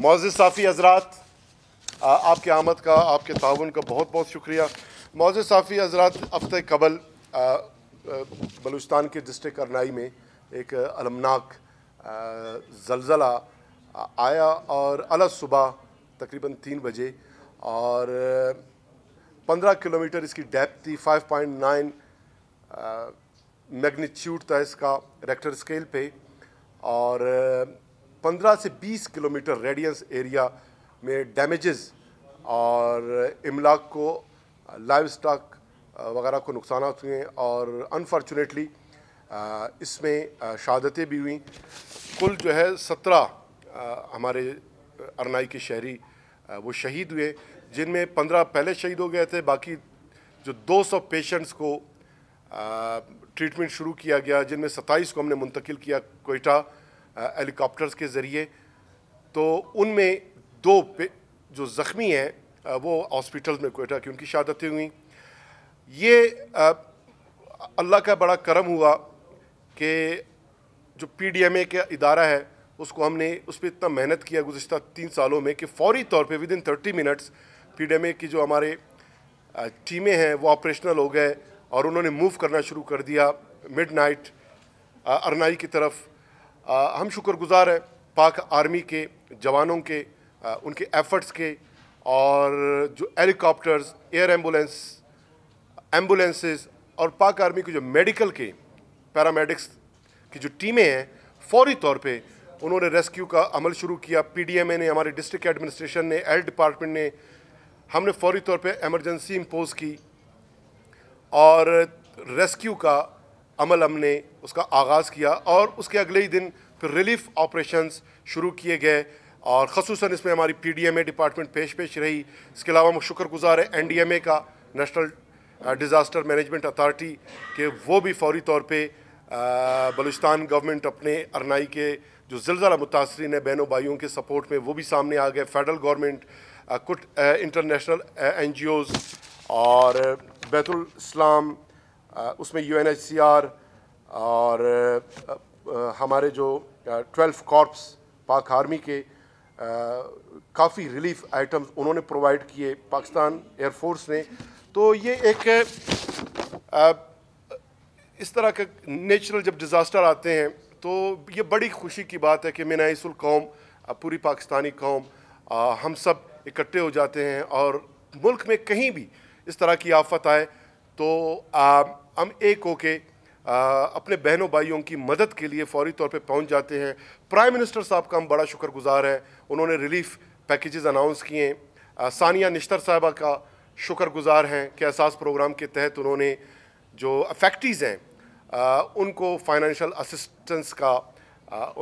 Moz साफ़ी हजरात आपके आमद का आपके ताउन का बहुत बहुत शुक्रिया मोज़ साफ़ी हजरात हफ्ते कबल बलूचस्तान के डिस्ट्रिक करनाई में एक अलमनाक जलज़ला आया और अलग सुबह तकरीबन तीन बजे और पंद्रह किलोमीटर इसकी डेप्थ थी फाइव पॉइंट नाइन मैगनीच्यूट था इसका रेक्टर स्केल पे और पंद्रह से बीस किलोमीटर रेडियंस एरिया में डैमेजेस और इमलाक को लाइव स्टॉक वगैरह को नुकसान हुए और अनफॉर्चुनेटली इसमें शहादतें भी हुई कुल जो है सत्रह हमारे अरनाई के शहरी वो शहीद हुए जिनमें पंद्रह पहले शहीद हो गए थे बाकी जो 200 पेशेंट्स को ट्रीटमेंट शुरू किया गया जिनमें सत्ताईस को हमने मुंतकिल किया कोयटा हेलीकॉप्टर्स के ज़रिए तो उनमें दो जो ज़ख्मी हैं वो हॉस्पिटल में कोटा की उनकी शहादतें हुई ये अल्लाह का बड़ा करम हुआ कि जो पी डी एम ए का इदारा है उसको हमने उस पर इतना मेहनत किया गुज्त तीन सालों में कि फौरी तौर पर within thirty minutes P D M A की जो हमारे टीमें हैं वो ऑपरेशनल हो गए और उन्होंने मूव करना शुरू कर दिया मिड नाइट अरनाई की तरफ आ, हम शुक्रगुजार हैं पाक आर्मी के जवानों के आ, उनके एफ़र्ट्स के और जो हेलीकॉप्टर्स एयर एम्बुलेंस एम्बुलेंसेस और पाक आर्मी के जो मेडिकल के पैरामेडिक्स की जो टीमें हैं फौरी तौर पे उन्होंने रेस्क्यू का अमल शुरू किया पीडीएमए ने हमारे डिस्ट्रिक्ट एडमिनिस्ट्रेशन ने हेल्थ डिपार्टमेंट ने हमने फौरी तौर पे इमरजेंसी इम्पोज की और रेस्क्यू का अमल हमने उसका आगाज़ किया और उसके अगले ही दिन फिर रिलीफ ऑपरेशंस शुरू किए गए और खसूस इसमें हमारी P D M A department पेश पेश रही इसके अलावा हम शुक्रगुजार है एन डी एम ए का नेशनल डिज़ास्टर मैनेजमेंट अथॉरिटी के वो भी फौरी तौर पर बलूचिस्तान गवर्नमेंट अपने अरनाई के जो जिलजिला मुतासरीन है बहनों भाइयों के सपोर्ट में वो भी सामने आ गए फेडरल गवर्नमेंट कुछ इंटरनेशनल एन जी ओज़ और बैतुल इस्लाम उसमें यू और हमारे जो ट्वेल्व कॉर्प्स पाक आर्मी के काफ़ी रिलीफ आइटम्स उन्होंने प्रोवाइड किए पाकिस्तान एयरफोर्स ने तो ये एक आ, इस तरह का नेचुरल जब डिज़ास्टर आते हैं तो ये बड़ी खुशी की बात है कि मिनाइसुल कौम पूरी पाकिस्तानी कौम आ, हम सब इकट्ठे हो जाते हैं और मुल्क में कहीं भी इस तरह की आफत आए तो आ, हम एक होके अपने बहनों भाइयों की मदद के लिए फौरी तौर पे पहुंच जाते हैं प्राइम मिनिस्टर साहब का हम बड़ा शुक्रगुजार हैं उन्होंने रिलीफ पैकेजेस अनाउंस किए सानिया निश्तर साहबा का शुक्रगुजार हैं कि एहसास प्रोग्राम के तहत उन्होंने जो फैक्ट्रीज़ हैं उनको फाइनेंशियल असिस्टेंस का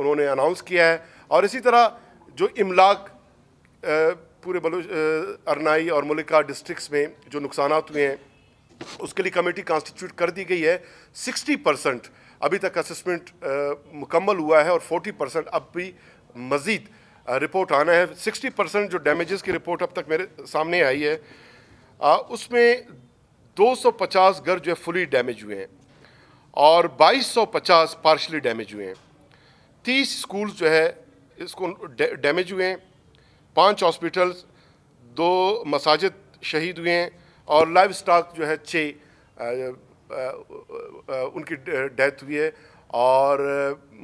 उन्होंने अनाउंस किया है और इसी तरह जो इमलाक पूरे बलोच अरनाई और मलिका डिस्ट्रिक्स में जो नुकसान हुए हैं उसके लिए कमेटी कॉन्स्टिट्यूट कर दी गई है सिक्सटी परसेंट अभी तक असेसमेंट मुकम्मल हुआ है और फोर्टी परसेंट अब भी मज़ीद रिपोर्ट आना है सिक्सटी परसेंट जो डैमेजेस की रिपोर्ट अब तक मेरे सामने आई है आ, उसमें 250 घर जो है फुली डैमेज हुए हैं और 2250 पार्शली डैमेज हुए हैं तीस स्कूल जो है इसको डैमेज हुए हैं पाँच हॉस्पिटल्स दो मसाजिद शहीद हुए हैं और लाइव स्टॉक जो है छः उनकी डेथ हुई है और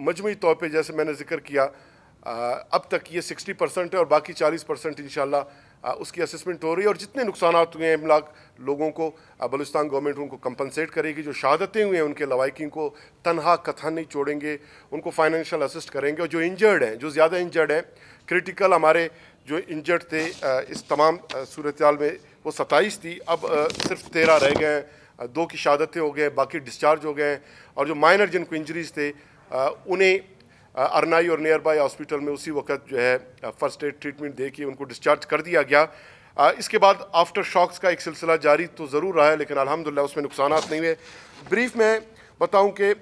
मजमू तौर पे जैसे मैंने जिक्र किया अब तक ये 60 परसेंट है और बाकी 40 परसेंट इन उसकी असेसमेंट हो रही है और जितने नुकसान हुए हैं इमलाक लोगों को बलुस्तान गवर्नमेंट उनको कंपनसेट करेगी जो शहादतें हुई हैं उनके लवैकिन को तनहा कथा नहीं छोड़ेंगे उनको फाइनेंशियल असिस्ट करेंगे और जो इंजर्ड हैं जो ज़्यादा इंजर्ड हैं क्रिटिकल हमारे जो इंजर्ड थे इस तमाम सूरत में वो सत्ताईस थी अब सिर्फ तेरह रह गए दो की शहादतें हो गए बाकी डिस्चार्ज हो गए और जो माइनर जिनको इंजरीज थे उन्हें अरनाई और नियर बाई हॉस्पिटल में उसी वक्त जो है फ़र्स्ट एड ट्रीटमेंट दे के उनको डिस्चार्ज कर दिया गया इसके बाद आफ्टर शॉक्स का एक सिलसिला जारी तो ज़रूर रहा है लेकिन अलहमदिल्ला उसमें नुकसान नहीं हुए ब्रीफ में बताऊं कि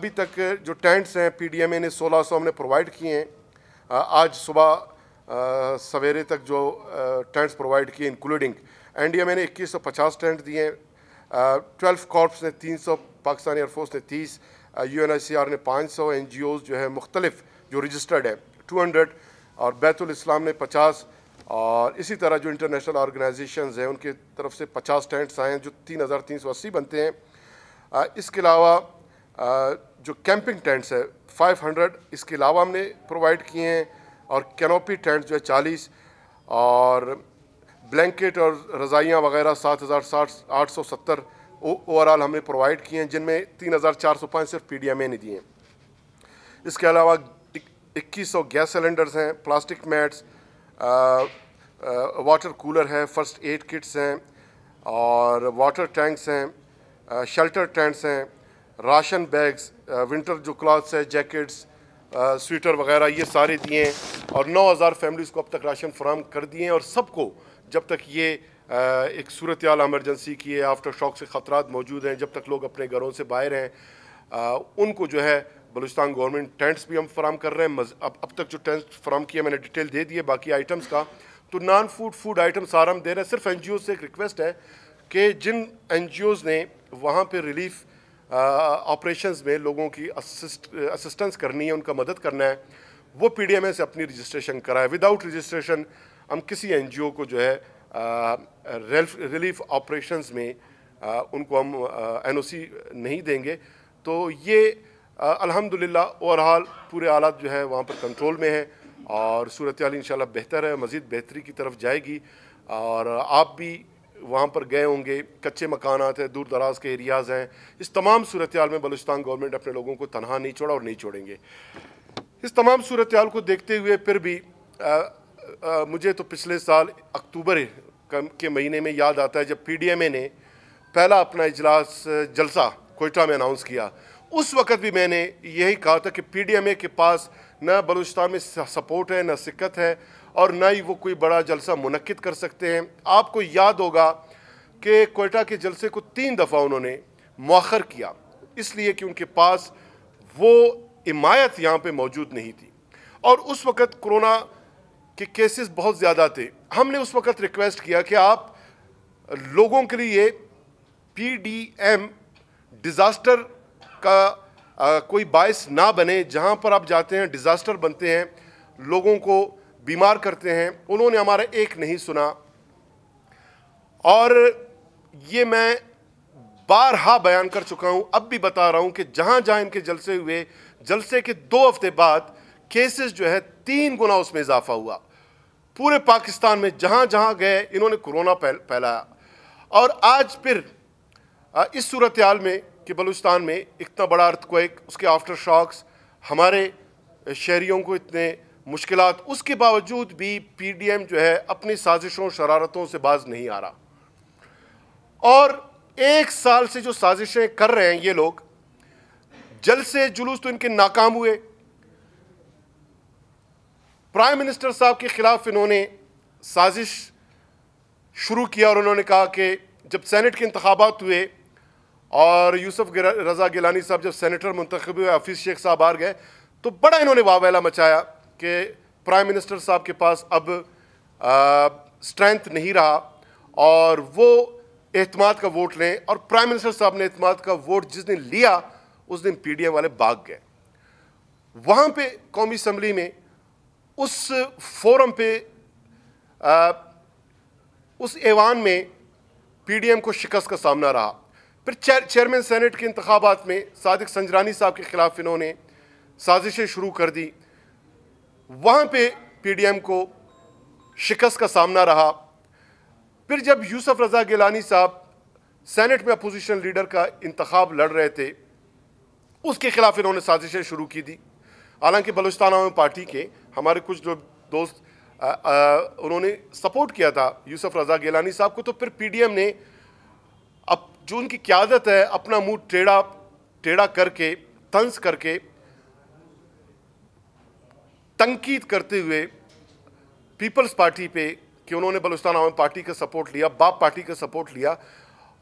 अभी तक जो टेंट्स हैं पीडीएमए ने 1600 सौ हमने प्रोवाइड किए हैं आज सुबह सवेरे तक जो टेंट्स प्रोवाइड किए इंक्लूडिंग एनडीएमए ने इक्कीस सौ पचास टेंट दिए ट्वेल्व कॉर्प्स ने तीन सौ पाकिस्तानी एयरफोर्स ने तीस U N I C R ने पाँच सौ एन जी ओज़ जो है मुख्तलिफ जो रजिस्टर्ड है टू हंड्रेड और बैतुल इस्लाम ने पचास और इसी तरह जो इंटरनेशनल ऑर्गेनाइजेशन हैं उनकी तरफ से पचास टेंट्स आए हैं जो तीन हज़ार तीन सौ अस्सी बनते हैं इसके अलावा जो कैंपिंग टेंट्स है फाइव हंड्रेड इसके अलावा हमने प्रोवाइड किए हैं और कैनोपी टेंट्स जो है चालीस और ब्लैंकेट और रज़ाइयाँ वगैरह सात हज़ार साठ आठ सौ सत्तर ओवरऑल हमने प्रोवाइड किए हैं जिनमें तीन हज़ार चार सौ पाँच सिर्फ पी डी एम ए ने दिए हैं इसके अलावा इक्कीस सौ गैस सिलेंडर्स हैं प्लास्टिक मैट्स वाटर कूलर है फर्स्ट एड किट्स हैं और वाटर टैंक्स हैं शेल्टर टेंट्स हैं राशन बैग्स विंटर जो क्लॉथ्स हैं जैकेट्स स्वेटर वगैरह ये सारे दिए हैं और 9000 फैमिलीज़ को अब तक राशन फराम कर दिए हैं और सबको जब तक ये एक सूरत आल एमरजेंसी की आफ्टर शॉक से ख़तरा मौजूद हैं जब तक लोग अपने घरों से बाहर हैं उनको जो है बलूचिस्तान गवर्नमेंट टेंट्स भी हम फराम कर रहे हैं अब अब तक जो टेंट्स फराम किए मैंने डिटेल दे दिए बाकी आइटम्स का तो नॉन फूड फूड आइटम सारा हम दे रहे हैं सिर्फ एन से एक रिक्वेस्ट है कि जिन एन ने वहाँ पर रिलीफ़ ऑपरेशंस में लोगों की असिस्ट असिस्टेंस करनी है उनका मदद करना है वो पी डी एम से अपनी रजिस्ट्रेशन कराए विदाउट रजिस्ट्रेशन हम किसी एन जी ओ को जो है रिलीफ ऑपरेशंस में आ, उनको हम एन ओ सी नहीं देंगे तो ये अल्हम्दुलिल्लाह ओवरऑल पूरे हालात जो है वहाँ पर कंट्रोल में है और सूरत आल इन बेहतर है मज़ीद बेहतरी की तरफ जाएगी और आप भी वहाँ पर गए होंगे कच्चे आते हैं दूर दराज के एरियाज़ हैं इस तमाम सूरत में बलूचिस्तान गवर्नमेंट अपने लोगों को तनहा नहीं छोड़ा और नहीं छोड़ेंगे इस तमाम सूरत को देखते हुए फिर भी आ, आ, मुझे तो पिछले साल अक्टूबर के महीने में याद आता है जब पी डी एम ए ने पहला अपना इजलास जलसा कोयटा में अनाउंस किया उस वक़्त भी मैंने यही कहा था कि पी डी एम ए के पास न बलूचिस्तान में सपोर्ट है न सिक्कत है और ना ही वो कोई बड़ा जलसा मुनद कर सकते हैं आपको याद होगा कि कोयटा के जलसे को तीन दफ़ा उन्होंने मौखर किया इसलिए कि उनके पास वो हमायत यहाँ पर मौजूद नहीं थी और उस वक़्त कोरोना के केसेस बहुत ज़्यादा थे हमने उस वक़्त रिक्वेस्ट किया कि आप लोगों के लिए पी डी एम डिज़ास्टर का आ, कोई बायस ना बने जहाँ पर आप जाते हैं डिज़ास्टर बनते हैं लोगों को बीमार करते हैं उन्होंने हमारा एक नहीं सुना और ये मैं बारहा बयान कर चुका हूँ अब भी बता रहा हूँ कि जहाँ जहाँ इनके जलसे हुए जलसे के दो हफ्ते बाद केसेस जो है तीन गुना उसमें इजाफा हुआ पूरे पाकिस्तान में जहाँ जहाँ गए इन्होंने कोरोना फैलाया और आज फिर इस सूरत हाल में कि बलूचिस्तान में इतना बड़ा अर्थक्वेक उसके आफ्टर शॉक्स हमारे शहरीों को इतने मुश्किल उसके बावजूद भी पी डी एम जो है अपनी साजिशों शरारतों से बाज नहीं आ रहा और एक साल से जो साजिशें कर रहे हैं ये लोग जलसे जुलूस तो इनके नाकाम हुए प्राइम मिनिस्टर साहब के ख़िलाफ़ इन्होंने साजिश शुरू किया और उन्होंने कहा कि जब सेनेट के इंतबात हुए और यूसुफ रज़ा गिलानी साहब जब सेनेटर मुंतब हुए हफीज़ शेख साहब आर गए तो बड़ा इन्होंने वावेला मचाया कि प्राइम मिनिस्टर साहब के पास अब स्ट्रेंथ नहीं रहा और वो अहतमाद का वोट लें और प्राइम मिनिस्टर साहब ने अहतमाद का वोट जिस दिन लिया उस दिन पी वाले भाग गए वहाँ पे कौमी असम्बली में उस फोरम पे आ, उस ऐवान में पीडीएम को शिकस्त का सामना रहा फिर चेयर चेयरमैन सेनेट के इंतबात में सादिक संजरानी साहब के ख़िलाफ़ इन्होंने साजिशें शुरू कर दी वहाँ पे पीडीएम को शिकस्त का सामना रहा फिर जब यूसुफ रज़ा गिलानी साहब सेनेट में अपोजिशन लीडर का इंतखब लड़ रहे थे उसके ख़िलाफ़ इन्होंने साजिशें शुरू की थी हालांकि बलूचिस्तान में पार्टी के हमारे कुछ जो दोस्त आ, आ, उन्होंने सपोर्ट किया था यूसुफ रज़ा गिलानी साहब को तो फिर पीडीएम ने अब जो उनकी क्यादत है अपना मुंह टेढ़ा टेढ़ा करके तंज करके तनकीद करते हुए पीपल्स पार्टी पे कि उन्होंने बलुस्तान आवाम पार्टी का सपोर्ट लिया बाप पार्टी का सपोर्ट लिया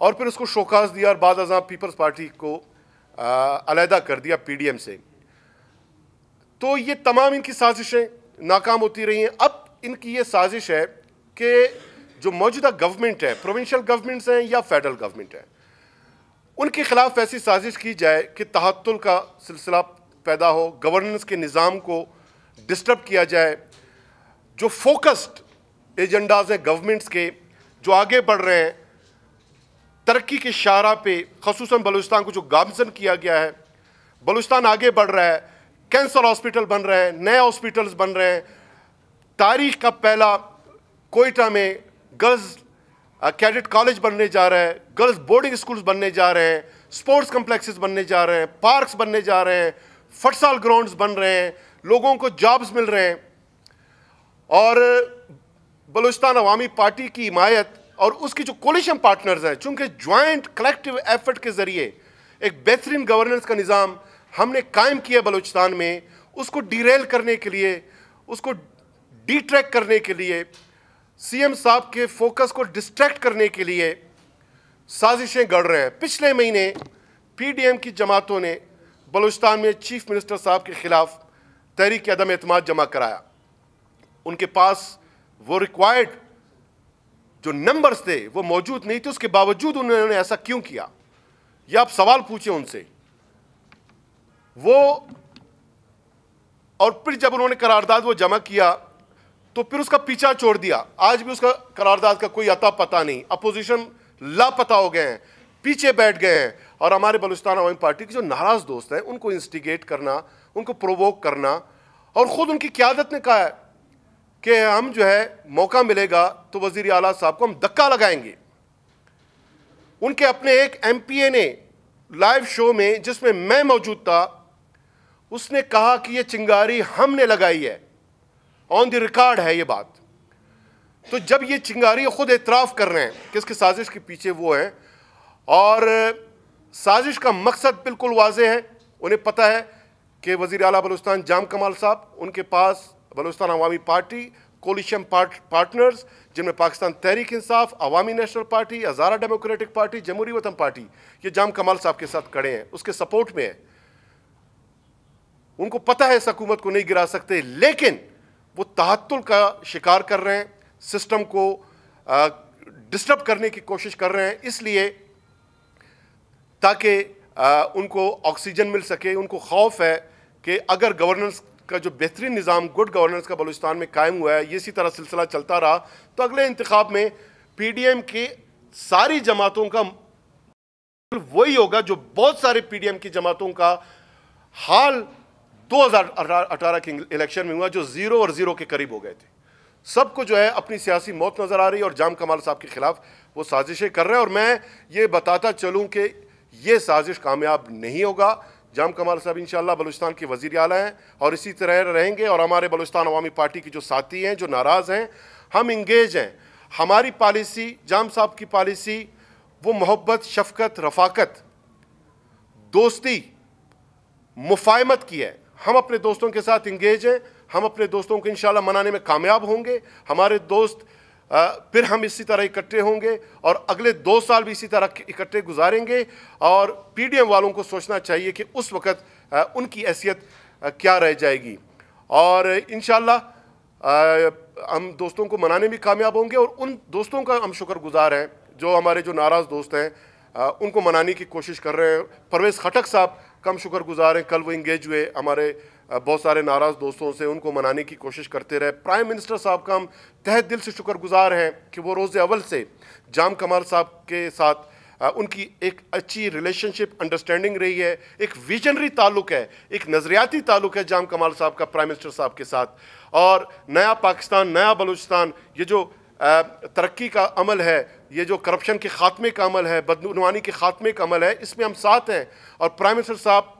और फिर उसको शोकाज दिया और बाद अजा पीपल्स पार्टी को अलहदा कर दिया एम से तो ये तमाम इनकी साजिशें नाकाम होती रही हैं अब इनकी ये साजिश है कि जो मौजूदा गवर्नमेंट है प्रोविंशियल गवर्नमेंट्स हैं या फेडरल गवर्नमेंट है उनके ख़िलाफ़ ऐसी साजिश की जाए कि तहतुल का सिलसिला पैदा हो गवर्नेंस के निज़ाम को डिस्टर्ब किया जाए जो फोकस्ड एजेंडाज हैं गवर्नमेंट्स के जो आगे बढ़ रहे हैं तरक्की के शारा पे खसूस बलूचिस्तान को जो गामजन किया गया है बलूचिस्तान आगे बढ़ रहा है कैंसर हॉस्पिटल बन रहे हैं नए हॉस्पिटल्स बन रहे हैं तारीख का पहला कोयटा में गर्ल्स कैडेट कॉलेज बनने जा रहा है गर्ल्स बोर्डिंग स्कूल्स बनने जा रहे हैं स्पोर्ट्स कम्प्लेक्सेस बनने जा रहे हैं पार्क्स बनने जा रहे हैं फटसाल ग्राउंड्स बन रहे हैं लोगों को जॉब्स मिल रहे हैं और बलूचिस्तान अवामी पार्टी की हिमायत और उसकी जो कोलिशन पार्टनर्स हैं चूँकि ज्वाइंट कलेक्टिव एफर्ट के ज़रिए एक बेहतरीन गवर्नेंस का निज़ाम हमने कायम किया बलूचिस्तान में उसको रेल करने के लिए उसको डिट्रैक करने के लिए सीएम साहब के फोकस को डिस्ट्रैक्ट करने के लिए साजिशें गढ़ रहे हैं पिछले महीने पीडीएम की जमातों ने बलूचिस्तान में चीफ मिनिस्टर साहब के ख़िलाफ़ तहरीक अदम एतम जमा कराया उनके पास वो रिक्वायर्ड जो नंबर्स थे वो मौजूद नहीं थे उसके बावजूद उन्होंने ऐसा क्यों किया या आप सवाल पूछें उनसे वो और फिर जब उन्होंने करारदाद वो जमा किया तो फिर उसका पीछा छोड़ दिया आज भी उसका करारदाद का कोई अता पता नहीं अपोजिशन लापता हो गए हैं पीछे बैठ गए हैं और हमारे बलुस्तान आवामी पार्टी के जो नाराज़ दोस्त हैं उनको इंस्टिगेट करना उनको प्रोवोक करना और ख़ुद उनकी क्यादत ने कहा है कि हम जो है मौका मिलेगा तो वजीर अला साहब को हम धक्का लगाएंगे उनके अपने एक एम पी ए ने लाइव शो में जिसमें मैं मौजूद था उसने कहा कि ये चिंगारी हमने लगाई है ऑन द रिकॉर्ड है ये बात तो जब ये चिंगारी ख़ुद एतराफ़ कर रहे हैं कि इसकी साजिश के पीछे वो हैं और साजिश का मकसद बिल्कुल वाजह है उन्हें पता है के वजीर अला बलुस्तान जाम कमाल साहब उनके पास Balochistan Awami party coalition part, partners जिनमें Pakistan Tehreek Insaf Awami national party Hazara democratic party Jamhoori Watan party ये जाम कमाल साहब के साथ खड़े हैं उसके सपोर्ट में है उनको पता है इस हकूमत को नहीं गिरा सकते लेकिन वो तहतुल का शिकार कर रहे हैं सिस्टम को डिस्टर्ब करने की कोशिश कर रहे हैं इसलिए ताकि उनको ऑक्सीजन मिल सके उनको खौफ है कि अगर गवर्नेंस का जो बेहतरीन निज़ाम गुड गवर्नेंस का बलूचिस्तान में कायम हुआ है ये इसी तरह सिलसिला चलता रहा तो अगले इंतखब में पी डी एम के सारी जमातों का वही होगा जो बहुत सारे पी डी एम की जमातों का हाल दो हज़ार अठारह के इलेक्शन में हुआ जो ज़ीरो और ज़ीरो के करीब हो गए थे सबको जो है अपनी सियासी मौत नज़र आ रही है और जाम कमाल साहब के ख़िलाफ़ वो साजिशें कर रहे हैं और मैं ये बताता चलूँ कि ये साजिश कामयाब नहीं होगा जाम कमाल साहब इनशाला बलूचिस्तान के वजीर अला हैं और इसी तरह रहेंगे और हमारे बलूचिस्तान अवामी पार्टी की जो साथी हैं जो नाराज़ हैं हम इंगेज हैं हमारी पॉलिसी जाम साहब की पॉलिसी वो मोहब्बत शफकत रफाकत दोस्ती मुफाहमत की है हम अपने दोस्तों के साथ इंगेज हैं हम अपने दोस्तों को इन मनाने में कामयाब होंगे हमारे दोस्त फिर हम इसी तरह इकट्ठे होंगे और अगले दो साल भी इसी तरह इकट्ठे गुजारेंगे और पीडीएम वालों को सोचना चाहिए कि उस वक़्त उनकी हैसियत क्या रह जाएगी और इन हम दोस्तों को मनाने में कामयाब होंगे और उन दोस्तों का हम शुक्रगुजार हैं जो हमारे जो नाराज़ दोस्त हैं उनको मनाने की कोशिश कर रहे हैं परवेज़ खटक साहब कम शुक्रगुजार हैं कल वो इंगेज हुए हमारे बहुत सारे नाराज़ दोस्तों से उनको मनाने की कोशिश करते रहे प्राइम मिनिस्टर साहब का हम तहत दिल से शुक्रगुजार हैं कि वो रोज़ अव्वल से जाम कमाल साहब के साथ उनकी एक अच्छी रिलेशनशिप अंडरस्टैंडिंग रही है एक विजनरी ताल्लुक है एक नज़रियाती ताल्लुक है जाम कमाल साहब का प्राइम मिनिस्टर साहब के साथ और नया पाकिस्तान नया बलूचिस्तान ये जो तरक्की का अमल है ये जो करप्शन के ख़ात्मे का अमल है बदनवानी के ख़ात्मे का अमल है इसमें हम साथ हैं और प्राइम मिनिस्टर साहब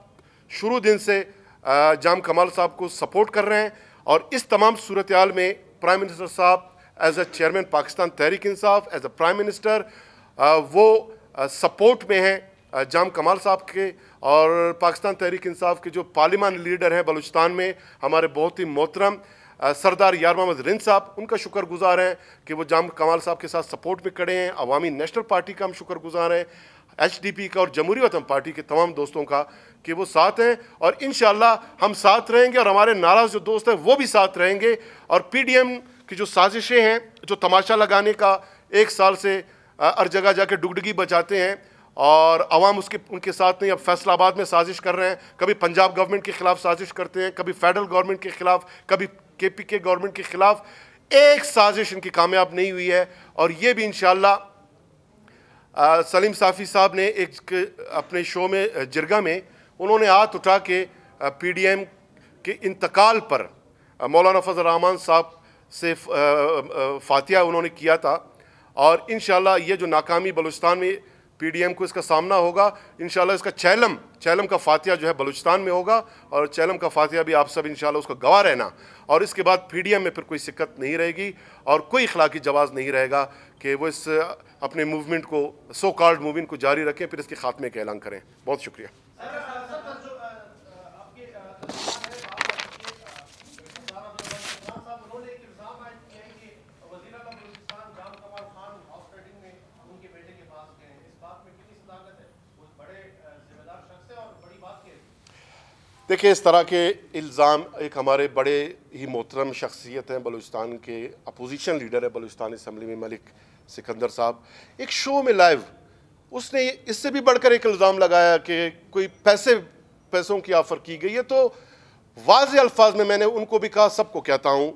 शुरू दिन से जाम कमाल साहब को सपोर्ट कर रहे हैं और इस तमाम सूरत में प्राइम मिनिस्टर साहब as a chairman Pakistan Tehreek Insaf as a prime minister वो सपोर्ट में हैं जाम कमाल साहब के और पाकिस्तान तहरीक इंसाफ के जो पार्लिमान लीडर हैं बलूचिस्तान में हमारे बहुत ही मोहतरम सरदार यार मोहम्मद रिन साहब उनका शुक्रगुजार हैं कि वो जाम कमाल साहब के साथ सपोर्ट में खड़े हैं अवामी नेशनल पार्टी का हम शुक्रगुजार हैं एच का और जमहूरी वतन पार्टी के तमाम दोस्तों का कि वो साथ हैं और इन हम साथ रहेंगे और हमारे नाराज़ जो दोस्त हैं वो भी साथ रहेंगे और पी की जो साजिशें हैं जो तमाशा लगाने का एक साल से हर जगह जाके डुगडगी बचाते हैं और आवाम उसके उनके साथ नहीं अब फैसलाबाद में साजिश कर रहे हैं कभी पंजाब गवर्नमेंट के ख़िलाफ़ साजिश करते हैं कभी फेडरल गवर्नमेंट के ख़िलाफ़ कभी के पी के गवर्नमेंट के ख़िलाफ़ एक साजिश इनकी कामयाब नहीं हुई है और ये भी इन आ, सलीम साफ़ी साहब ने एक अपने शो में जिरगा में उन्होंने हाथ उठा के पी डी एम के इंतकाल पर मौलाना फजल रहमान साहब से फ़ातिया उन्होंने किया था और इन ये जो नाकामी बलुस्तान में पीडीएम को इसका सामना होगा इन इसका चैलम चैलम का फातिया जो है बलूचिस्तान में होगा और चैलम का फातिया भी आप सब इन उसका गवाह रहना और इसके बाद पीडीएम में फिर कोई शिक्कत नहीं रहेगी और कोई इखलाकी जवाब नहीं रहेगा कि वो इस अपने मूवमेंट को सो कॉल्ड मूवमेंट को जारी रखें फिर इसके खात्मे का ऐलान करें बहुत शुक्रिया देखिए इस तरह के इल्ज़ाम एक हमारे बड़े ही मोहतरम शख्सियत हैं बलूचिस्तान के अपोजिशन लीडर है बलूचिस्तान इसम्बली में मलिक सिकंदर साहब एक शो में लाइव उसने इससे भी बढ़कर एक इल्ज़ाम लगाया कि कोई पैसे पैसों की ऑफर की गई है तो वाज अल्फाज में मैंने उनको भी कहा सबको कहता हूँ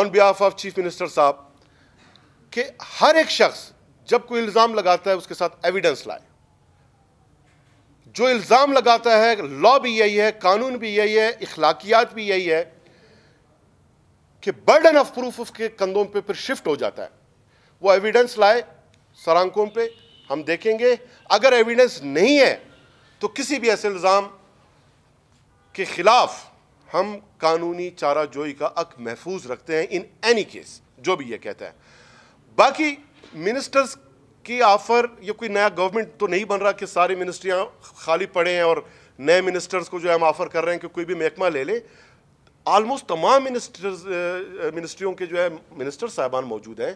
on behalf of chief minister साहब कि हर एक शख्स जब कोई इल्ज़ाम लगाता है उसके साथ एविडेंस लाए जो इल्ज़ाम लगाता है लॉ भी यही है कानून भी यही है इखलाकियात भी यही है कि बर्डन ऑफ प्रूफ उसके कंधों पे फिर शिफ्ट हो जाता है वो एविडेंस लाए सरांकों पे हम देखेंगे अगर एविडेंस नहीं है तो किसी भी ऐसे इल्ज़ाम के ख़िलाफ़ हम कानूनी चारा जोई का अक महफूज रखते हैं इन एनी केस जो भी ये कहता है बाकी मिनिस्टर्स की ऑफर ये कोई नया गवर्नमेंट तो नहीं बन रहा कि सारी मिनिस्ट्रियाँ खाली पड़े हैं और नए मिनिस्टर्स को जो है हम ऑफ़र कर रहे हैं कि कोई भी महकमा ले लें आलमोस्ट तमाम मिनिस्टर्स मिनिस्ट्रियों के जो है मिनिस्टर साहबान मौजूद हैं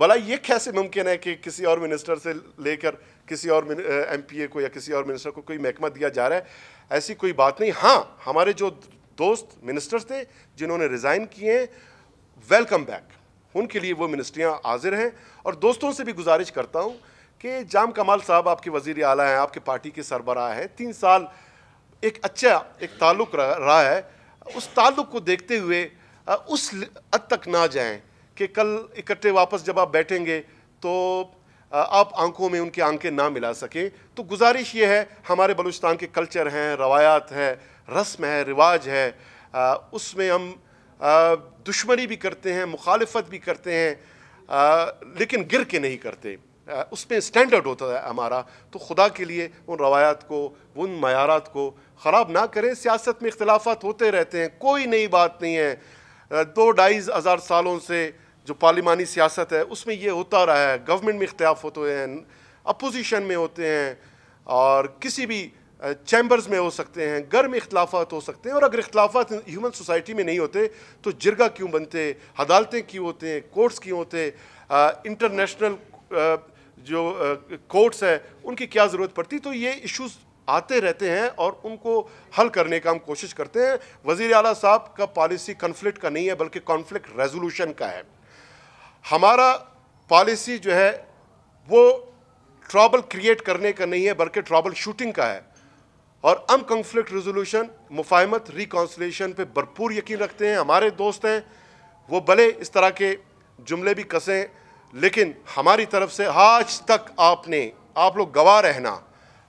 भला ये कैसे मुमकिन है कि किसी और मिनिस्टर से लेकर किसी और एम पी ए को या किसी और मिनिस्टर को कोई महकमा दिया जा रहा है ऐसी कोई बात नहीं हाँ हमारे जो दोस्त मिनिस्टर्स थे जिन्होंने रिज़ाइन किए हैं वेलकम बैक उनके लिए वो मिनिस्ट्रियाँ हाजिर हैं और दोस्तों से भी गुजारिश करता हूँ कि जाम कमाल साहब आपके वजीर अला हैं आपके पार्टी के सरबराह हैं तीन साल एक अच्छा एक ताल्लुक रहा है उस ताल्लुक को देखते हुए उस हद तक ना जाएं कि कल इकट्ठे वापस जब आप बैठेंगे तो आप आंखों में उनकी आंखें ना मिला सकें तो गुजारिश ये है हमारे बलूचिस्तान के कल्चर हैं रवायात है रस्म है रिवाज है उसमें हम दुश्मनी भी करते हैं मुखालफत भी करते हैं लेकिन गिर के नहीं करते उसमें स्टैंडर्ड होता है हमारा तो खुदा के लिए उन रवायात को उन मैारत को ख़राब ना करें सियासत में इख्लाफा होते रहते हैं कोई नई बात नहीं है दो ढाई हज़ार सालों से जो पार्लिमानी सियासत है उसमें ये होता रहा है गवर्नमेंट में इख्तलाफ होते हैं अपोजिशन में होते हैं और किसी भी चैम्बर्स में हो सकते हैं घर में इख्लाफात हो सकते हैं और अगर इख्लाफात ह्यूमन सोसाइटी में नहीं होते तो जिरगा क्यों बनते अदालतें क्यों होते हैं कोर्ट्स क्यों होते इंटरनेशनल जो कोर्ट्स है उनकी क्या ज़रूरत पड़ती तो ये इश्यूज़ आते रहते हैं और उनको हल करने का हम कोशिश करते हैं वज़ी अला साहब का पॉलिसी कन्फ्लिक्ट का नहीं है बल्कि कॉन्फ्लिक्ट रेजोल्यूशन का है हमारा पॉलिसी जो है वो ट्रॉबल क्रिएट करने का नहीं है बल्कि ट्रॉबल शूटिंग का है और अम कंफ्लिक्ट रेजोल्यूशन मुफाहमत रिकॉन्सलेशन पे भरपूर यकीन रखते हैं हमारे दोस्त हैं वो भले इस तरह के जुमले भी कसें लेकिन हमारी तरफ से आज तक आपने आप लोग गवाह रहना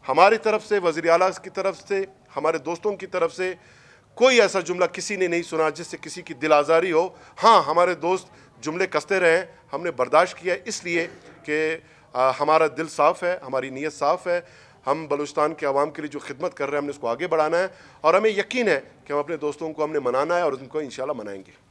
हमारी तरफ से वज़ी अला की तरफ से हमारे दोस्तों की तरफ से कोई ऐसा जुमला किसी ने नहीं सुना जिससे किसी की दिल आज़ारी हो हाँ हमारे दोस्त जुमले कसते रहे हमने बर्दाश्त किया इसलिए कि हमारा दिल साफ़ है हमारी नीयत साफ़ है हम बलूचिस्तान के आवाम के लिए जो खिदमत कर रहे हैं हमने उसको आगे बढ़ाना है और हमें यकीन है कि हम अपने दोस्तों को हमने मनाना है और उनको इन मनाएंगे